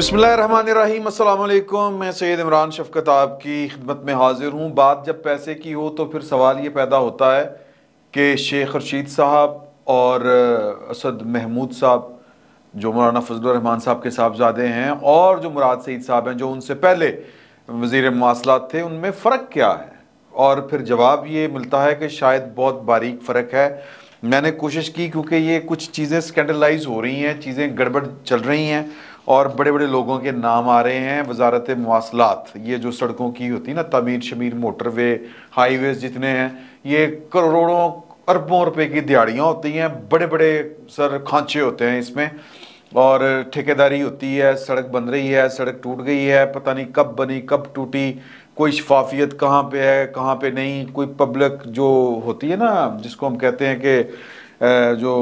बसमीम अल्लाम मैं सैद इमरान शफकत आपकी खिदमत में हाजिर हूँ बात जब पैसे की हो तो फिर सवाल ये पैदा होता है कि शेख रशीद साहब और असद महमूद साहब जो मौलाना फजलरहमान साहब के साहबजादे हैं और जो मुराद सईद साहब हैं जो उनसे पहले वजीर मवासलात थे उनमें फ़र्क क्या है और फिर जवाब ये मिलता है कि शायद बहुत बारीक फ़र्क है मैंने कोशिश की क्योंकि ये कुछ चीज़ें स्कैंडलाइज हो रही हैं चीज़ें गड़बड़ चल रही हैं और बड़े बड़े लोगों के नाम आ रहे हैं वजारत मवासलात ये जो सड़कों की होती है ना तमीर शमीर मोटरवे हाईवेज जितने हैं ये करोड़ों अरबों रुपए की दिहाड़ियाँ होती हैं बड़े बड़े सर खांचे होते हैं इसमें और ठेकेदारी होती है सड़क बन रही है सड़क टूट गई है पता नहीं कब बनी कब टूटी कोई शफाफियत कहाँ पे है कहाँ पे नहीं कोई पब्लिक जो होती है ना जिसको हम कहते हैं कि जो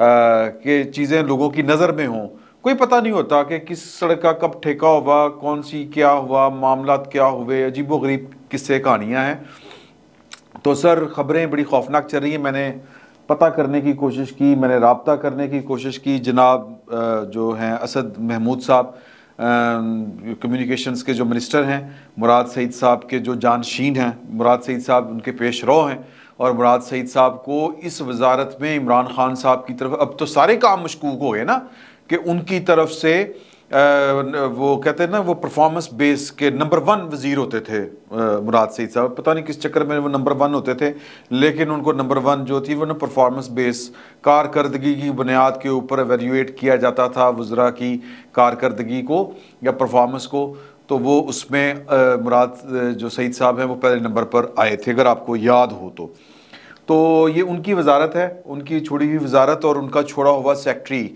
कि चीज़ें लोगों की नज़र में हों कोई पता नहीं होता कि किस सड़क का कब ठेका हुआ कौन सी क्या हुआ मामला क्या हुए अजीब व गरीब किस्से कहानियाँ हैं तो सर खबरें बड़ी खौफनाक चल रही हैं मैंने पता करने की कोशिश की मैंने रबता करने की कोशिश की जनाब जो हैं असद महमूद साहब कम्युनिकेशंस के जो मिनिस्टर हैं मुराद सईद साहब के जो जानशीन हैं मुराद सईद साहब उनके पेश रो हैं और मुराद सईद साहब को इस वजारत में इमरान खान साहब की तरफ अब तो सारे काम मशकूक हो गए ना कि उनकी तरफ से वो कहते हैं ना वो परफॉर्मेंस बेस के नंबर वन वज़ीर होते थे मुराद सईद साहब पता नहीं किस चक्कर में वो नंबर वन होते थे लेकिन उनको नंबर वन जो थी वो ना परफॉर्मेंस बेस कारकर्दगी की बुनियाद के ऊपर एवेल्यूट किया जाता था वज्रा की कारकर्दगी को या परफॉर्मेंस को तो वो उसमें मुराद जो सईद साहब हैं वो पहले नंबर पर आए थे अगर आपको याद हो तो तो ये उनकी वजारत है उनकी छोड़ी हुई वजारत और उनका छोड़ा हुआ सेक्रेटरी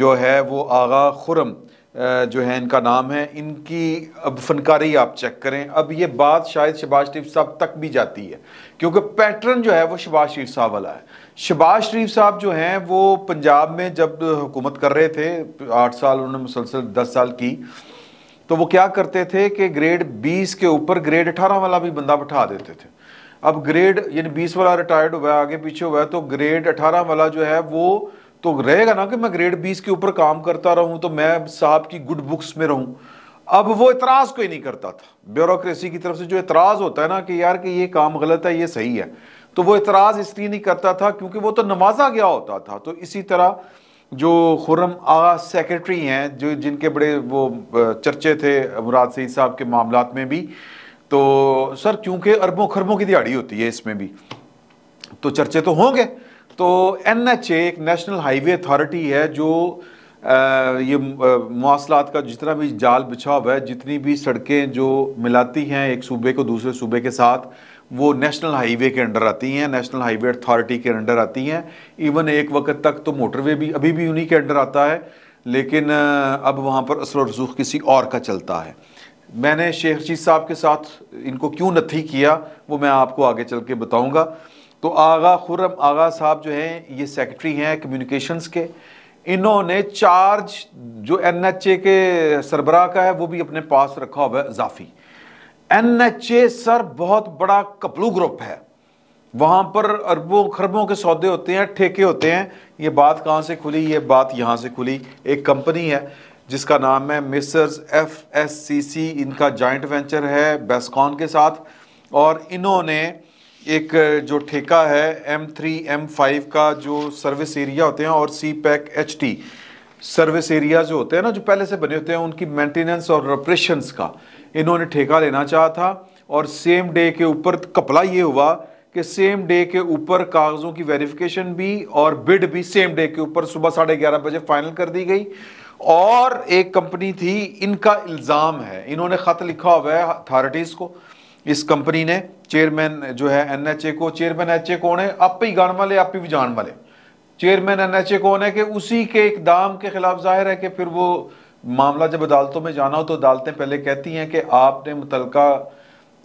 जो है वो आगा खुरम जो है इनका नाम है इनकी अब फनकारी आप चेक करें अब ये बात शायद शबाज शरीफ साहब तक भी जाती है क्योंकि पैटर्न जो है वो शबाज शरीफ साहब वाला है शबाज शरीफ साहब जो हैं वो पंजाब में जब हुकूमत कर रहे थे आठ साल उन्होंने मुसलसल दस साल की तो वो क्या करते थे कि ग्रेड बीस के ऊपर ग्रेड अठारह वाला भी बंदा बैठा देते थे अब ग्रेड यानी बीस वाला रिटायर्ड हुआ आगे पीछे हुआ तो ग्रेड अठारह वाला जो है वो तो रहेगा ना कि मैं ग्रेड बीस के ऊपर काम करता रहूं तो मैं साहब की गुड बुक्स में रहूं अब वो इतराज कोई नहीं करता था ब्यूरोक्रेसी की तरफ से जो इतराज होता है ना कि यार कि ये काम गलत है ये सही है तो वो इतराज इसलिए नहीं करता था क्योंकि वो तो नवाजा गया होता था तो इसी तरह जो खुर्रम आ सेक्रेटरी हैं जो जिनके बड़े वो चर्चे थे मुराद सईद साहब के मामला में भी तो सर क्योंकि अरबों खरबों की दिहाड़ी होती है इसमें भी तो चर्चे तो होंगे तो एन एच ए एक नेशनल हाईवे अथॉरिटी है जो आ, ये मौसलात का जितना भी जाल बिछाव है जितनी भी सड़कें जो मिलाती हैं एक सूबे को दूसरे सूबे के साथ वो नेशनल हाईवे के अंडर आती हैं नेशनल हाईवे अथॉरिटी के अंडर आती हैं इवन एक वक्त तक तो मोटरवे भी अभी भी उन्हीं के अंडर आता है लेकिन अब वहाँ पर असर रसूख किसी और का चलता है मैंने शेख रशीद साहब के साथ इनको क्यों नथी किया वो मैं आपको आगे चल के बताऊँगा तो आगा खुर्रम आगा साहब जो हैं ये सेक्रेटरी हैं कम्युनिकेशंस के इन्होंने चार्ज जो एन एच ए के सरबराह का है वो भी अपने पास रखा हुआ है जाफी एन एच ए सर बहुत बड़ा कपलू ग्रुप है वहाँ पर अरबों खरबों के सौदे होते हैं ठेके होते हैं ये बात कहाँ से खुली ये बात यहाँ से खुली एक कंपनी है जिसका नाम है Messrs F S C C इनका जॉइंट वेंचर है बेस्कॉन के साथ और इन्होंने एक जो ठेका है एम थ्री एम फाइव का जो सर्विस एरिया होते हैं और CPEC H T service area जो होते हैं ना जो पहले से बने होते हैं उनकी मेंटेनेंस और ऑपरेशंस का इन्होंने ठेका लेना चाहा था और सेम डे के ऊपर कपला ये हुआ कि सेम डे के ऊपर कागज़ों की वेरिफिकेशन भी और बिड भी सेम डे के ऊपर सुबह साढ़े ग्यारह बजे फाइनल कर दी गई और एक कंपनी थी इनका इल्ज़ाम है इन्होंने ख़त लिखा हुआ है अथॉरिटीज़ को इस कंपनी ने चेयरमैन जो है एन एच ए को चेयरमैन एच ए कौन है आप ही गान वाले आप ही भी जान वाले चेयरमैन एन एच ए कौन है कि उसी के इकदाम के खिलाफ जाहिर है कि फिर वो मामला जब अदालतों में जाना हो तो अदालतें पहले कहती हैं कि आपने मुतलका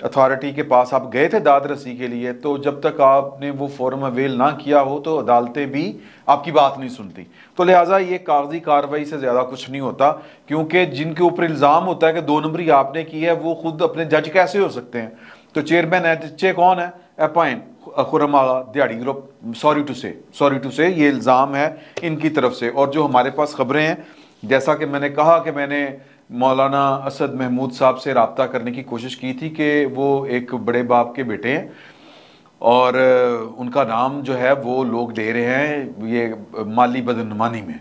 अथॉरिटी के पास आप गए थे दादरसी के लिए तो जब तक आपने वो फॉर्म अवेल ना किया हो तो अदालतें भी आपकी बात नहीं सुनती तो लिहाजा ये कागजी कार्रवाई से ज़्यादा कुछ नहीं होता क्योंकि जिनके ऊपर इल्ज़ाम होता है कि दो नंबरी आपने की है वो खुद अपने जज कैसे हो सकते हैं तो चेयरमैन है एच कौन है अपॉइंट खुरम दिहाड़ी group sorry to say sorry to say ये इल्ज़ाम है इनकी तरफ से और जो हमारे पास खबरें हैं जैसा कि मैंने कहा कि मैंने मौलाना असद महमूद साहब से रबता करने की कोशिश की थी कि वो एक बड़े बाप के बेटे हैं और उनका नाम जो है वो लोग दे रहे हैं ये माली बदनमानी में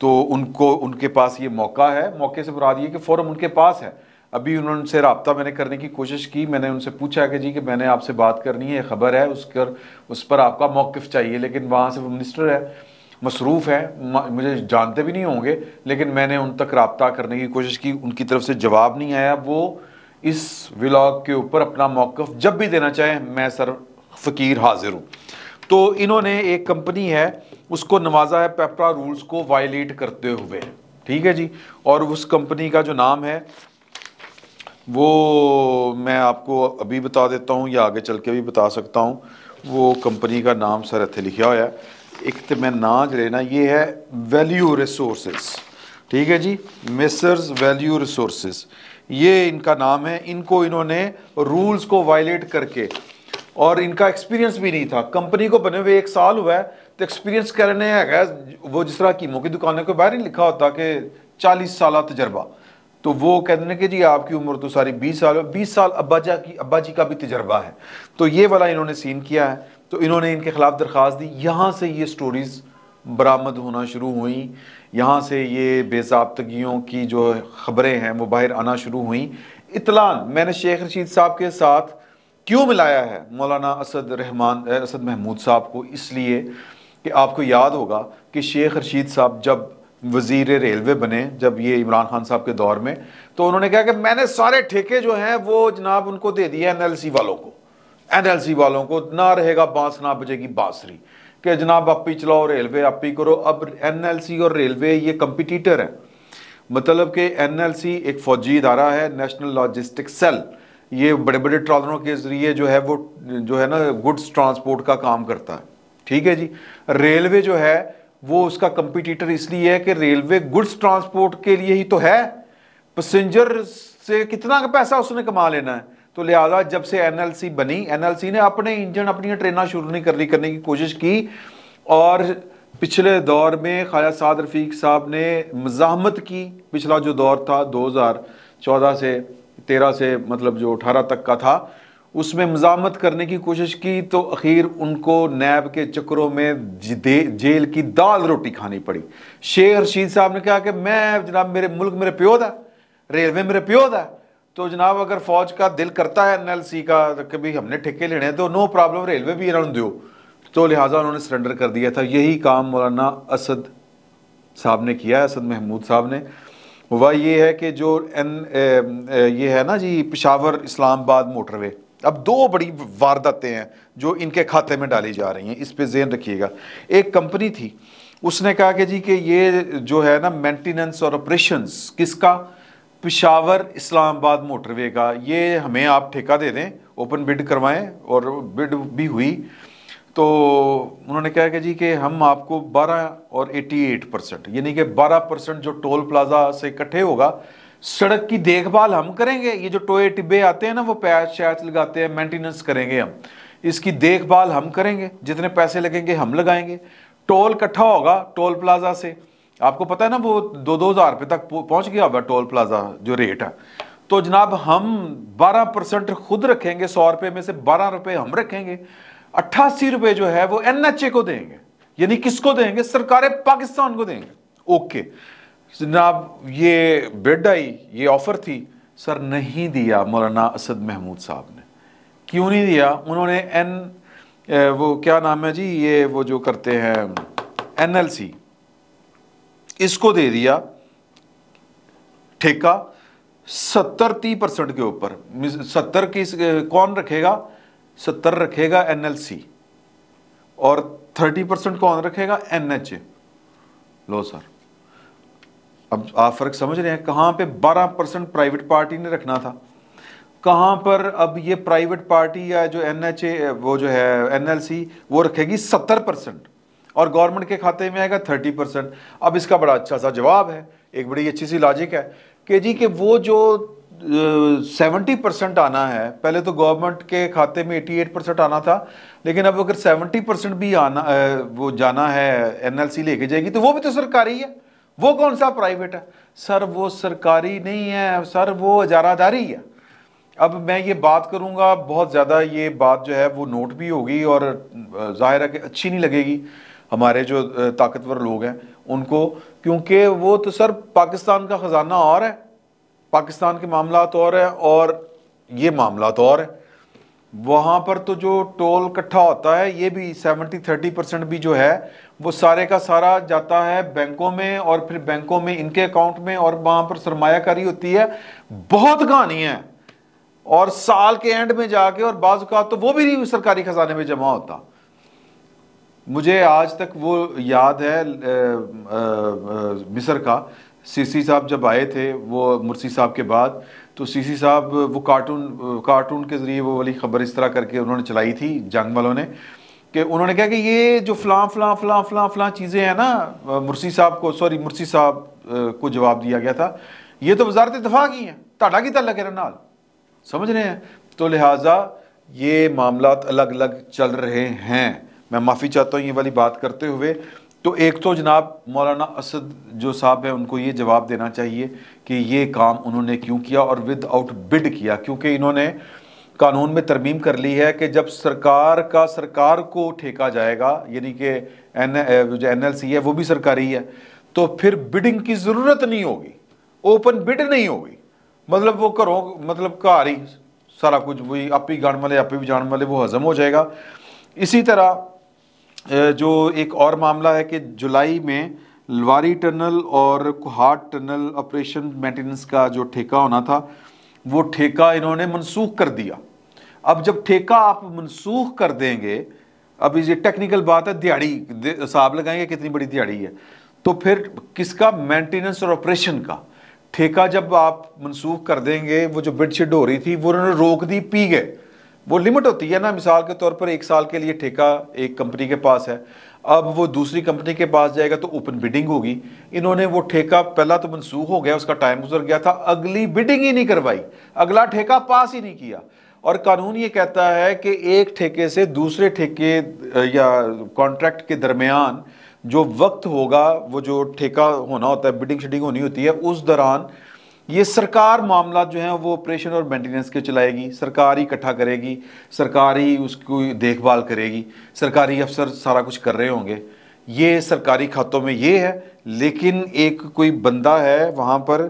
तो उनको उनके पास ये मौका है मौके से बुरा दिए कि फ़ौर उनके पास है अभी उन्होंने रबता मैंने करने की कोशिश की मैंने उनसे पूछा कि जी कि मैंने आपसे बात करनी है खबर है उस कर उस पर आपका मौक़ चाहिए लेकिन वहाँ से वो मिनिस्टर है मसरूफ़ हैं मुझे जानते भी नहीं होंगे लेकिन मैंने उन तक रबता करने की कोशिश की उनकी तरफ से जवाब नहीं आया वो इस व्लाग के ऊपर अपना मौक़ जब भी देना चाहें मैं सर फ़कीर हाजिर हूँ तो इन्होंने एक कंपनी है उसको नवाजा है पेपरा रूल्स को वायलेट करते हुए ठीक है जी और उस कंपनी का जो नाम है वो मैं आपको अभी बता देता हूँ या आगे चल के भी बता सकता हूँ वो कंपनी का नाम सर इतने लिखा हुआ है ना जो लेना ये है वैल्यू रिसोर्स ठीक है जी मिसर्स वैल्यू रिसोर्स ये इनका नाम है इनको इन्होंने रूल्स को वायलेट करके और इनका एक्सपीरियंस भी नहीं था कंपनी को बने हुए एक साल हुआ है तो एक्सपीरियंस कहने है वो जिस तरह कीमों की दुकानों के बाहर ही लिखा होता कि चालीस साल तजर्बा तो वो कहते हैं कि जी आपकी उम्र तो सारी बीस साल बीस साल अब्बाजा की अब्बा जी का भी तजर्बा है तो ये वाला इन्होंने सीन किया है तो इन्होंने इनके ख़िलाफ़ दरख्वास्त दी यहाँ से ये स्टोरीज़ बरामद होना शुरू हुई यहाँ से ये बेजाबतगियों की जो ख़बरें हैं वो बाहर आना शुरू हुई इतला मैंने शेख रशीद साहब के साथ क्यों मिलाया है मौलाना असद रहमान असद महमूद साहब को इसलिए कि आपको याद होगा कि शेख रशीद साहब जब वजीर रेलवे बने जब ये इमरान खान साहब के दौर में तो उन्होंने कहा कि मैंने सारे ठेके जो हैं वो जनाब उनको दे दिया एन वालों को एनएलसी वालों को ना रहेगा बांस ना बजेगी बांसरी कि जनाब आप ही चलाओ रेलवे आप ही करो अब एनएलसी और रेलवे ये कंपिटिटर हैं मतलब कि एनएलसी एक फौजी इदारा है नेशनल लॉजिस्टिक सेल ये बड़े बड़े ट्रॉलरों के ज़रिए जो है वो जो है ना गुड्स ट्रांसपोर्ट का काम करता है ठीक है जी रेलवे जो है वो उसका कंपिटिटर इसलिए है कि रेलवे गुड्स ट्रांसपोर्ट के लिए ही तो है पैसेंजर से कितना पैसा उसने कमा लेना है तो लिहाजा जब से एनएलसी बनी एनएलसी ने अपने इंजन अपनी ट्रेना शुरू नहीं करनी करने की कोशिश की और पिछले दौर में ख्वाजा साद रफीक साहब ने मजामत की पिछला जो दौर था 2014 से 13 से मतलब जो 18 तक का था उसमें मजामत करने की कोशिश की तो अखीर उनको नैब के चक्रों में जेल की दाल रोटी खानी पड़ी शेख रशीद साहब ने कहा कि मैं जनाब मेरे मुल्क मेरे प्यो दा रेलवे मेरे प्योद है तो जनाब अगर फौज का दिल करता है एनएलसी का तो कि भाई हमने ठेके लेने हैं तो नो प्रॉब्लम रेलवे भी इन्होंने दो तो लिहाजा उन्होंने सरेंडर कर दिया था यही काम मौलाना असद साहब ने किया असद महमूद साहब ने वह ये है कि जो एन ए, ए, ये है ना जी पिशावर इस्लामाबाद मोटरवे अब दो बड़ी वारदातें हैं जो इनके खाते में डाली जा रही हैं इस पर जेन रखिएगा एक कंपनी थी उसने कहा कि जी कि ये जो है ना मेंटेनेंस और ऑपरेशंस किसका पिशावर इस्लामाबाद मोटरवे का ये हमें आप ठेका दे दें ओपन बिड करवाएं और बिड भी हुई तो उन्होंने कहा कि जी कि हम आपको 12 और 88 परसेंट यानी कि 12 परसेंट जो टोल प्लाजा से इकट्ठे होगा सड़क की देखभाल हम करेंगे ये जो टोए टिब्बे आते हैं ना वो पैच शैच लगाते हैं मेंटेनेंस करेंगे हम इसकी देखभाल हम करेंगे जितने पैसे लगेंगे हम लगाएंगे टोल इकट्ठा होगा टोल प्लाजा से आपको पता है ना वो दो दो हज़ार रुपये तक पहुंच गया हुआ टोल प्लाजा जो रेट है तो जनाब हम 12 परसेंट खुद रखेंगे सौ रुपये में से बारह रुपये हम रखेंगे अट्ठासी रुपये जो है वो एन को देंगे यानी किसको देंगे सरकार पाकिस्तान को देंगे ओके जनाब ये बेड आई ये ऑफर थी सर नहीं दिया मौलाना असद महमूद साहब ने क्यों नहीं दिया उन्होंने एन वो क्या नाम है जी ये वो जो करते हैं सी इसको दे दिया ठेका सत्तर ती परसेंट के ऊपर सत्तर की कौन रखेगा सत्तर रखेगा एनएलसी और थर्टी परसेंट कौन रखेगा एनएचए लो सर अब आप फर्क समझ रहे हैं कहां पे बारह परसेंट प्राइवेट पार्टी ने रखना था कहां पर अब ये प्राइवेट पार्टी या जो एनएचए वो जो है एनएलसी वो रखेगी सत्तर परसेंट और गवर्नमेंट के खाते में आएगा थर्टी परसेंट अब इसका बड़ा अच्छा सा जवाब है एक बड़ी अच्छी सी लॉजिक है कि जी कि वो जो सेवेंटी परसेंट आना है पहले तो गवर्नमेंट के खाते में एटी एट परसेंट आना था लेकिन अब अगर सेवेंटी परसेंट भी आना वो जाना है एनएलसी लेके जाएगी तो वो भी तो सरकारी है वो कौन सा प्राइवेट है सर वो सरकारी नहीं है सर वो इजारादारी है अब मैं ये बात करूँगा बहुत ज़्यादा ये बात जो है वो नोट भी होगी और ज़ाहिर है कि अच्छी नहीं लगेगी हमारे जो ताकतवर लोग हैं उनको क्योंकि वो तो सर पाकिस्तान का ख़जाना और है पाकिस्तान के मामला तो और हैं और ये मामला तो और है वहाँ पर तो जो टोल इकट्ठा होता है ये भी सेवेंटी थर्टी परसेंट भी जो है वो सारे का सारा जाता है बैंकों में और फिर बैंकों में इनके अकाउंट में और वहाँ पर सरमाकारी होती है बहुत कहानी है और साल के एंड में जाके और बाज़ तो वो भी नहीं सरकारी खजाने में जमा होता मुझे आज तक वो याद है मिसर का सीसी साहब जब आए थे वो मुर्सी साहब के बाद तो सीसी साहब वो कार्टून कार्टून के ज़रिए वो वाली खबर इस तरह करके उन्होंने चलाई थी जंग वालों ने कि उन्होंने कहा कि ये जो फलां फलां फलां फलां फलां चीज़ें हैं ना मुर्सी साहब को सॉरी मुर्सी साहब को जवाब दिया गया था ये तो वजारत दफा की हैं ढाडा की तल्ला कहना नाल समझ रहे हैं तो लिहाजा ये मामला अलग अलग चल रहे हैं मैं माफ़ी चाहता हूँ ये वाली बात करते हुए तो एक तो जनाब मौलाना असद जो साहब हैं उनको ये जवाब देना चाहिए कि ये काम उन्होंने क्यों किया और विद आउट बिड किया क्योंकि इन्होंने कानून में तरमीम कर ली है कि जब सरकार का सरकार को ठेका जाएगा यानी कि एन जो एन है वो भी सरकारी है तो फिर बिडिंग की ज़रूरत नहीं होगी ओपन बिड नहीं होगी मतलब वो घरों मतलब घर ही सारा कुछ वही आप ही गान वाले आप ही जान वाले वो हज़म हो जाएगा इसी तरह जो एक और मामला है कि जुलाई में लवारी टनल और कुहाट टनल ऑपरेशन मेंटेनेंस का जो ठेका होना था वो ठेका इन्होंने मनसूख कर दिया अब जब ठेका आप मनसूख कर देंगे अब ये टेक्निकल बात है दिहाड़ी हिसाब लगाएंगे कितनी बड़ी दिहाड़ी है तो फिर किसका मेंटेनेंस और ऑपरेशन का ठेका जब आप मनसूख कर देंगे वो जो बेडशीट हो रही थी वो उन्होंने रोक दी पी गए वो लिमिट होती है ना मिसाल के तौर पर एक साल के लिए ठेका एक कंपनी के पास है अब वो दूसरी कंपनी के पास जाएगा तो ओपन बिडिंग होगी इन्होंने वो ठेका पहला तो मनसूख हो गया उसका टाइम गुजर गया था अगली बिडिंग ही नहीं करवाई अगला ठेका पास ही नहीं किया और कानून ये कहता है कि एक ठेके से दूसरे ठेके या कॉन्ट्रैक्ट के दरमियान जो वक्त होगा वो जो ठेका होना होता है बिडिंग शिडिंग होनी होती है उस दौरान ये सरकार मामला जो है वो ऑपरेशन और मेंटेनेंस के चलाएगी सरकार ही इकट्ठा करेगी सरकार ही उसको देखभाल करेगी सरकारी अफसर सारा कुछ कर रहे होंगे ये सरकारी खातों में ये है लेकिन एक कोई बंदा है वहाँ पर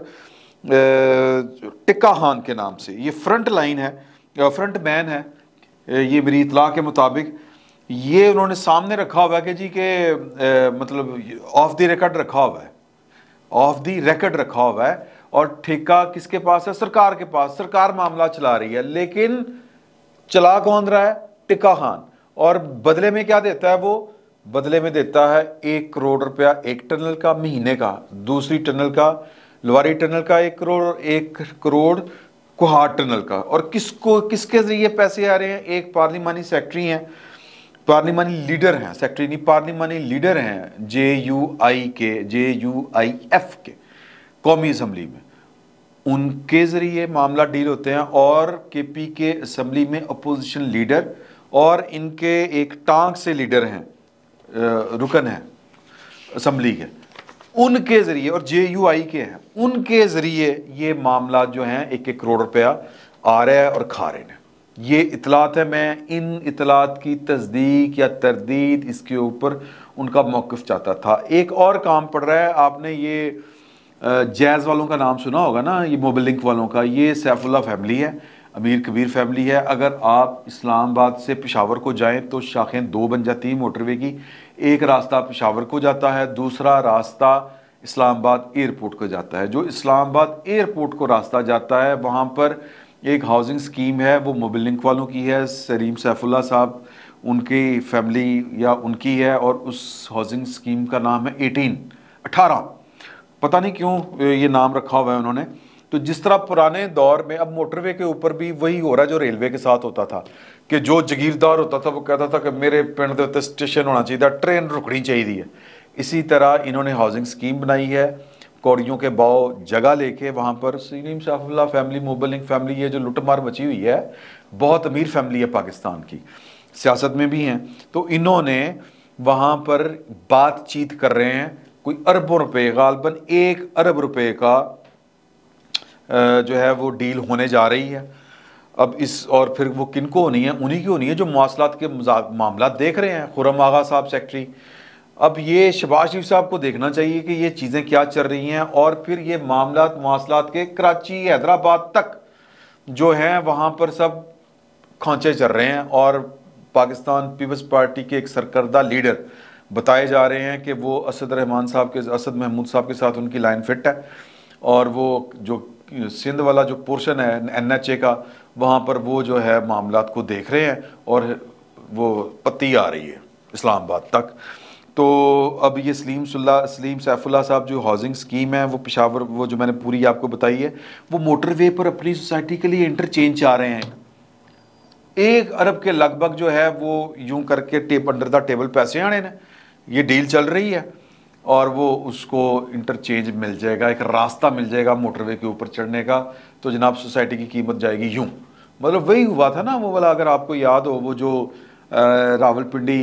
टिक्का हान के नाम से ये फ्रंट लाइन है फ्रंट मैन है ये मेरी इतला के मुताबिक ये उन्होंने सामने रखा हुआ है कि जी के मतलब ऑफ द रिकॉर्ड रखा हुआ है ऑफ दी रिकॉर्ड रखा हुआ है और ठेका किसके पास है सरकार के पास सरकार मामला चला रही है लेकिन चला कौन रहा है टिका खान और बदले में क्या देता है वो बदले में देता है एक करोड़ रुपया एक टनल का महीने का दूसरी टनल का लवारी टनल का एक करोड़ एक करोड़ कुहाट टनल का और किसको किसके जरिए पैसे आ रहे हैं एक पार्लिमानी सेक्रेटरी हैं पार्लिमानी लीडर हैं सेक्रेटरी नहीं पार्लिमानी लीडर हैं जे यू आई के जे यू आई एफ के कौमी असम्बली में उनके ज़रिए मामला डील होते हैं और के पी के असम्बली में अपोजिशन लीडर और इनके एक टांग से लीडर हैं रुकन हैं असम्बली के उनके ज़रिए और जे यू आई के हैं उनके ज़रिए ये मामला जो हैं एक एक करोड़ रुपया आ रहा है और खा रहे हैं ये इतलात है मैं इन इतलात की तस्दीक या तरदीद इसके ऊपर उनका मौक़ चाहता था एक और काम पड़ रहा है आपने ये जैज़ वालों का नाम सुना होगा ना ये लिंक वालों का ये सैफुल्ला फैमिली है अमीर कबीर फैमिली है अगर आप इस्लामाबाद से पिशावर को जाएं तो शाखें दो बन जाती हैं मोटरवे की एक रास्ता पिशावर को जाता है दूसरा रास्ता इस्लामाबाद एयरपोर्ट को जाता है जो इस्लामाबाद एयरपोर्ट को रास्ता जाता है वहाँ पर एक हाउसिंग स्कीम है वो लिंक वालों की है सलीम सैफुल्ला साहब उनकी फैमिली या उनकी है और उस हाउसिंग स्कीम का नाम है एटीन अठारह पता नहीं क्यों ये नाम रखा हुआ है उन्होंने तो जिस तरह पुराने दौर में अब मोटरवे के ऊपर भी वही हो रहा है जो रेलवे के साथ होता था कि जो जगीरदार होता था वो कहता था कि मेरे पिंड स्टेशन होना चाहिए था ट्रेन रुकनी चाहिए इसी तरह इन्होंने हाउसिंग स्कीम बनाई है कौड़ियों के बाव जगह लेके वहाँ पर सीम शाफुल्ला फैमिली मोबलिंग फैमिली ये जो लुटमार मची हुई है बहुत अमीर फैमिली है पाकिस्तान की सियासत में भी हैं तो इन्होंने वहाँ पर बातचीत कर रहे हैं कोई अरबों रुपए गालबन एक अरब रुपए का जो है वो डील होने जा रही है अब इस और फिर वो किन को होनी है उन्हीं की होनी है जो मौसलात के मामला देख रहे हैं खुरम आगा साहब सेक्रेटरी अब ये शबाज शरीफ साहब को देखना चाहिए कि ये चीज़ें क्या चल रही हैं और फिर ये मामला मौसलात के कराची हैदराबाद तक जो हैं वहाँ पर सब खांचे चल रहे हैं और पाकिस्तान पीपल्स पार्टी के एक सरकर्दा लीडर बताए जा रहे हैं कि वो असद रहमान साहब के असद महमूद साहब के साथ उनकी लाइन फिट है और वो जो सिंध वाला जो पोर्शन है एन एच ए का वहाँ पर वो जो है मामला को देख रहे हैं और वो पत्ती आ रही है इस्लामाबाद तक तो अब ये सलीम सुल्ला सलीम सैफुल्ला साहब जो हाउसिंग स्कीम है वो पिशावर वो जो मैंने पूरी आपको बताई है वो मोटरवे पर अपनी सोसाइटी के लिए इंटरचेंज चाह रहे हैं एक अरब के लगभग जो है वो यूं करके टेप अंडर द टेबल पैसे आने हैं ये डील चल रही है और वो उसको इंटरचेंज मिल जाएगा एक रास्ता मिल जाएगा मोटरवे के ऊपर चढ़ने का तो जनाब सोसाइटी की कीमत जाएगी यूं मतलब वही हुआ था ना वो वाला अगर आपको याद हो वो जो रावलपिंडी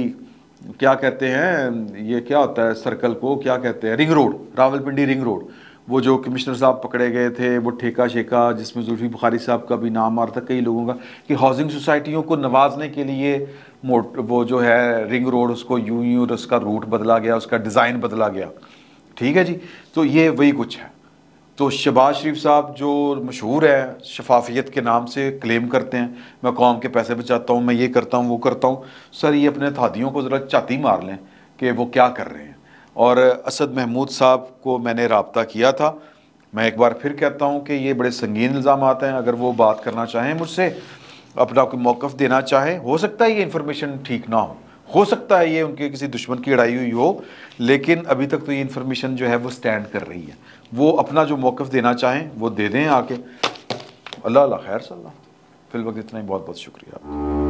क्या कहते हैं ये क्या होता है सर्कल को क्या कहते हैं ring road Rawalpindi ring road वो जो कमिश्नर साहब पकड़े गए थे वो ठेका शेका जिसमें जुल्फी बुखारी साहब का भी नाम आ रहा था कई लोगों का कि हाउसिंग सोसाइटियों को नवाजने के लिए मोट वो जो है रिंग रोड उसको यू यूं उसका रूट बदला गया उसका डिज़ाइन बदला गया ठीक है जी तो ये वही कुछ है तो शहबाज शरीफ साहब जो मशहूर है शफाफियत के नाम से क्लेम करते हैं मैं कौम के पैसे बचाता हूँ मैं ये करता हूँ वो करता हूँ सर ये अपने थादियों को ज़रा चाती मार लें कि वो क्या कर रहे हैं और असद महमूद साहब को मैंने रबता किया था मैं एक बार फिर कहता हूँ कि ये बड़े संगीन इल्ज़ाम आते हैं अगर वो बात करना चाहें मुझसे अपना कोई मौक़ देना चाहे हो सकता है ये इन्फॉर्मेशन ठीक ना हो हो सकता है ये उनके किसी दुश्मन की लड़ाई हुई हो लेकिन अभी तक तो ये इन्फॉर्मेशन जो है वो स्टैंड कर रही है वो अपना जो मौक़ देना चाहें वो दे दें आके अल्लाह खैर सल्ला फिलवक्त इतना ही बहुत बहुत शुक्रिया आपका